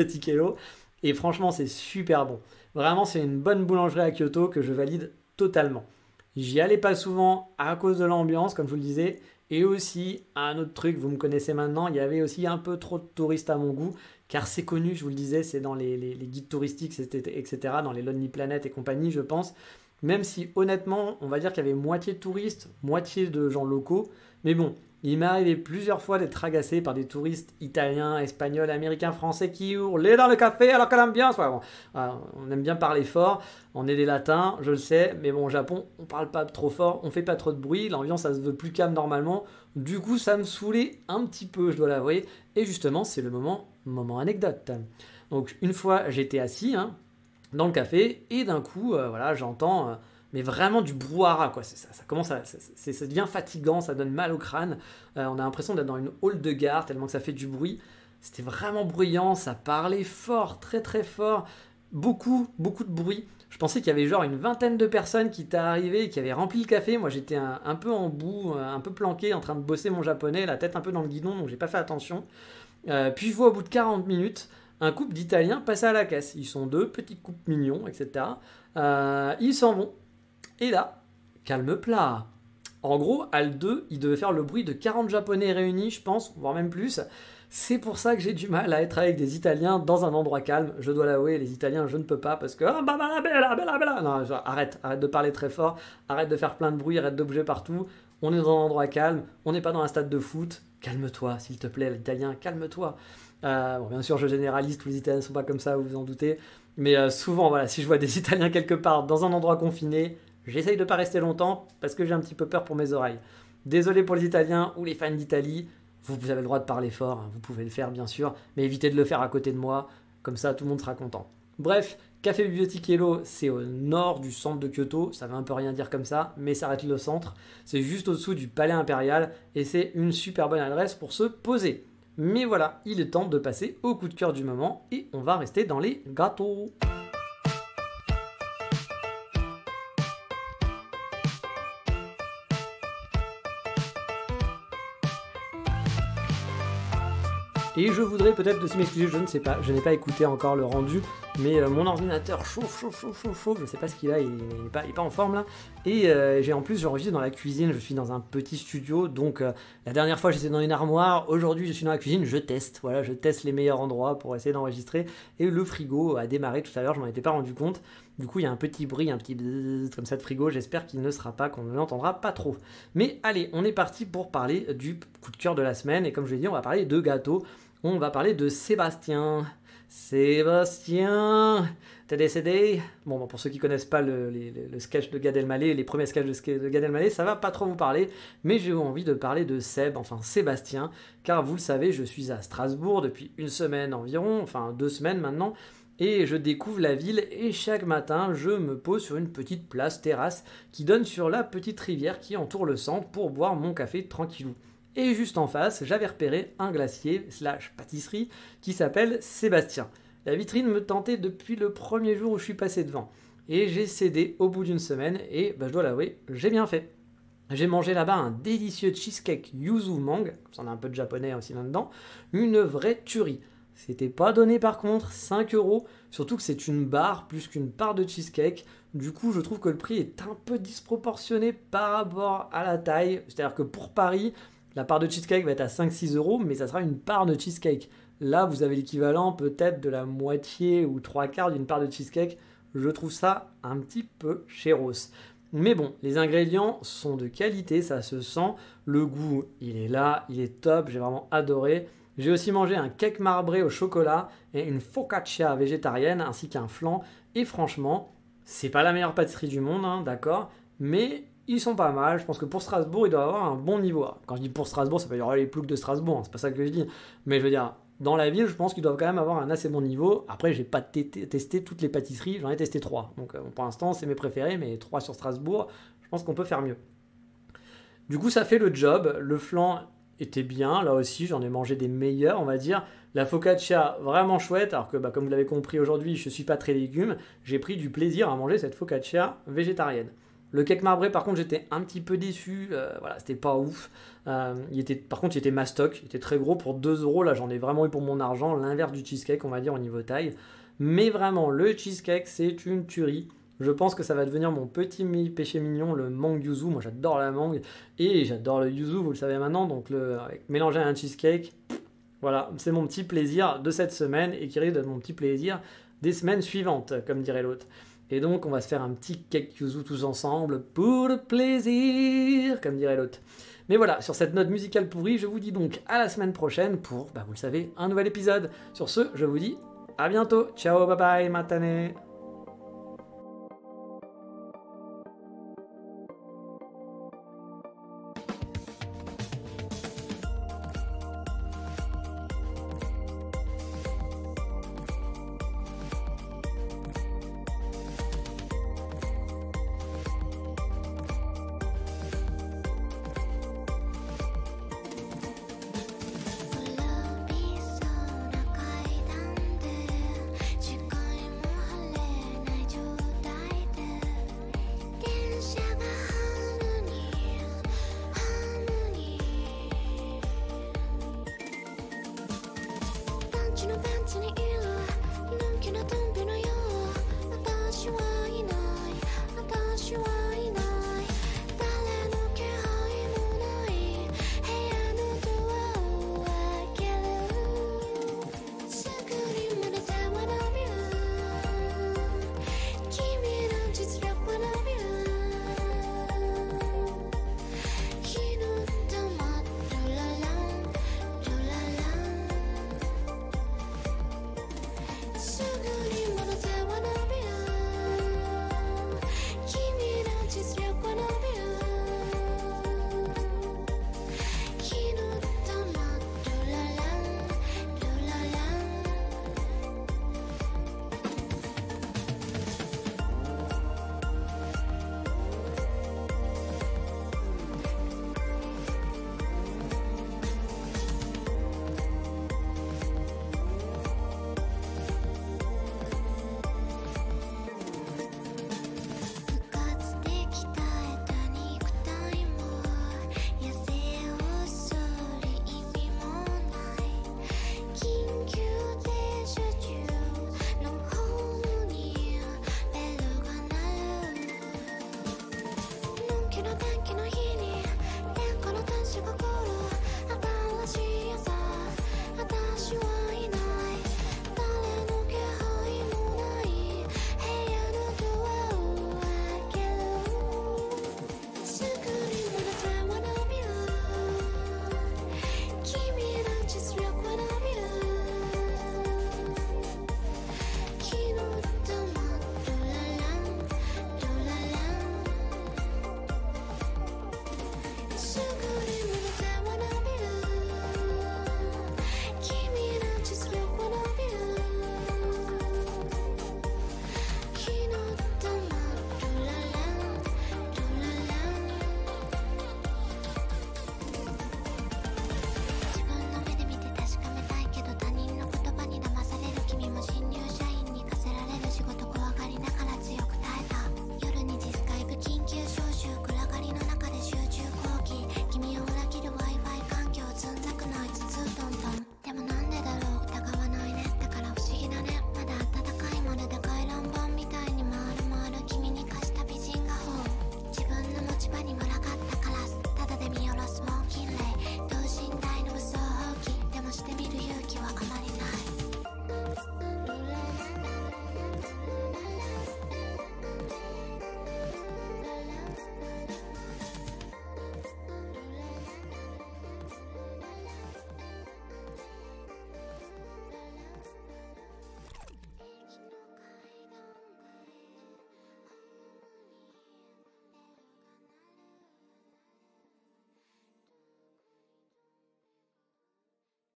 Et franchement, c'est super bon. Vraiment, c'est une bonne boulangerie à Kyoto que je valide totalement. J'y allais pas souvent à cause de l'ambiance, comme je vous le disais. Et aussi, un autre truc, vous me connaissez maintenant, il y avait aussi un peu trop de touristes à mon goût, car c'est connu, je vous le disais, c'est dans les, les, guides touristiques, etc., dans les Lonely Planet et compagnie, je pense. Même si honnêtement, on va dire qu'il y avait moitié de touristes, moitié de gens locaux. Mais bon, il m'est arrivé plusieurs fois d'être agacé par des touristes italiens, espagnols, américains, français qui hurlaient dans le café alors que l'ambiance. Euh, on aime bien parler fort. On est des latins, je le sais, mais bon, au Japon, on parle pas trop fort, on fait pas trop de bruit. L'ambiance, ça se veut plus calme normalement. Du coup, ça me saoulait un petit peu, je dois l'avouer. Et justement, c'est le moment, moment anecdote. Donc, une fois, j'étais assis hein, dans le café et d'un coup, euh, voilà, j'entends. Euh, mais vraiment du brouhaha, quoi. Ça, ça, commence à, ça, devient fatigant, ça donne mal au crâne. Euh, on a l'impression d'être dans une hall de gare tellement que ça fait du bruit. C'était vraiment bruyant, ça parlait fort, très très fort. Beaucoup, beaucoup de bruit. Je pensais qu'il y avait genre une vingtaine de personnes qui étaient arrivées et qui avaient rempli le café. Moi j'étais un, peu en bout, un peu planqué, en train de bosser mon japonais, la tête un peu dans le guidon, donc j'ai pas fait attention. Euh, puis je vois au bout de 40 minutes, un couple d'Italiens passer à la caisse. Ils sont deux, petits couples mignons, etc. Euh, ils s'en vont. Et là, calme plat. En gros, HAL 2, il devait faire le bruit de 40 Japonais réunis, je pense, voire même plus. C'est pour ça que j'ai du mal à être avec des Italiens dans un endroit calme. Je dois l'avouer, les Italiens, je ne peux pas parce que. Ah, bah, bah, non, arrête, arrête de parler très fort, arrête de faire plein de bruit, arrête de partout. On est dans un endroit calme, on n'est pas dans un stade de foot. Calme-toi, s'il te plaît, l'italien, calme-toi. Euh, bien sûr, je généralise, tous les Italiens ne sont pas comme ça, vous vous en doutez. Mais euh, souvent, voilà, si je vois des Italiens quelque part dans un endroit confiné, J'essaye de pas rester longtemps parce que j'ai un petit peu peur pour mes oreilles. Désolé pour les Italiens ou les fans d'Italie. Vous, avez le droit de parler fort, hein. vous pouvez le faire bien sûr, mais évitez de le faire à côté de moi, comme ça tout le monde sera content. Bref, Café Bibliothèque c'est au nord du centre de Kyoto, ça veut un peu rien dire comme ça, mais ça reste le centre. C'est juste au-dessous du palais impérial et c'est une super bonne adresse pour se poser. Mais voilà, il est temps de passer au coup de cœur du moment et on va rester dans les gâteaux. Et je voudrais peut-être aussi m'excuser, je ne sais pas, je n'ai pas écouté encore le rendu, mais euh, mon ordinateur chauffe, chauffe, chauffe, chauffe, chauffe, je sais pas ce qu'il a, il n'est pas, pas en forme là. Et euh, j'ai en plus, j'enregistre dans la cuisine, je suis dans un petit studio, donc euh, la dernière fois j'étais dans une armoire, aujourd'hui je suis dans la cuisine, je teste, voilà, je teste les meilleurs endroits pour essayer d'enregistrer. Et le frigo a démarré tout à l'heure, je m'en étais pas rendu compte. Du coup, il y a un petit bruit, un petit bzzz comme ça de frigo. J'espère qu'il ne sera pas, qu'on ne l'entendra pas trop. Mais allez, on est parti pour parler du coup de cœur de la semaine. Et comme je l'ai dit, on va parler de gâteaux on va parler de Sébastien. Sébastien, t'es décédé Bon, pour ceux qui connaissent pas le, sketch de Gad Elmaleh, les premiers sketchs de, de Gad Elmaleh, ça va pas trop vous parler, mais j'ai envie de parler de Seb, enfin Sébastien, car vous le savez, je suis à Strasbourg depuis une semaine environ, enfin deux semaines maintenant, et je découvre la ville et chaque matin je me pose sur une petite place terrasse qui donne sur la petite rivière qui entoure le centre pour boire mon café tranquillou. Et juste en face, j'avais repéré un glacier slash pâtisserie qui s'appelle Sébastien. La vitrine me tentait depuis le premier jour où je suis passé devant. Et j'ai cédé au bout d'une semaine et bah, je dois l'avouer, j'ai bien fait. J'ai mangé là-bas un délicieux cheesecake yuzu mang, ça en a un peu de japonais aussi là-dedans, une vraie tuerie. C'était pas donné par contre, 5 euros, surtout que c'est une barre plus qu'une part de cheesecake. Du coup, je trouve que le prix est un peu disproportionné par rapport à la taille. C'est-à-dire que pour Paris, la part de cheesecake va être à 5-6 euros, mais ça sera une part de cheesecake. Là, vous avez l'équivalent peut-être de la moitié ou trois quarts d'une part de cheesecake. Je trouve ça un petit peu chéros. Mais bon, les ingrédients sont de qualité, ça se sent. Le goût, il est là, il est top, j'ai vraiment adoré. J'ai aussi mangé un cake marbré au chocolat et une focaccia végétarienne ainsi qu'un flan. Et franchement, c'est pas la meilleure pâtisserie du monde, hein, d'accord Mais ils sont pas mal. Je pense que pour Strasbourg, ils doivent avoir un bon niveau. quand je dis pour Strasbourg, ça veut dire oh, les ploucs de Strasbourg, hein, c'est pas ça que je dis. Mais je veux dire, dans la ville, je pense qu'ils doivent quand même avoir un assez bon niveau. Après, j'ai pas testé toutes les pâtisseries, j'en ai testé trois. Donc euh, pour l'instant, c'est mes préférés, mais trois sur Strasbourg, je pense qu'on peut faire mieux. Du coup, ça fait le job. Le flan était bien, là aussi, j'en ai mangé des meilleurs, on va dire. La focaccia, vraiment chouette, alors que bah, comme vous l'avez compris aujourd'hui, je suis pas très légume. J'ai pris du plaisir à manger cette focaccia végétarienne. Le cake marbré, par contre, j'étais un petit peu déçu. Euh, voilà, c'était pas ouf. Euh, il était, par contre, il était mastoc. Il était très gros pour 2 euros. Là, j'en ai vraiment eu pour mon argent. L'inverse du cheesecake, on va dire, au niveau taille. Mais vraiment, le cheesecake, c'est une tuerie. Je pense que ça va devenir mon petit péché mignon, le mangue yuzu. Moi, j'adore la mangue et j'adore le yuzu, vous le savez maintenant. Donc, avec, mélanger un cheesecake, voilà, c'est mon petit plaisir de cette semaine et qui risque d'être mon petit plaisir des semaines suivantes, comme dirait l'autre. Et donc, on va se faire un petit cake tous ensemble pour le plaisir, comme dirait l'autre. Mais voilà, sur cette note musicale pourrie, je vous dis donc à la semaine prochaine pour, bah, vous le savez, un nouvel épisode. Sur ce, je vous dis à bientôt. Ciao, bye bye, matane.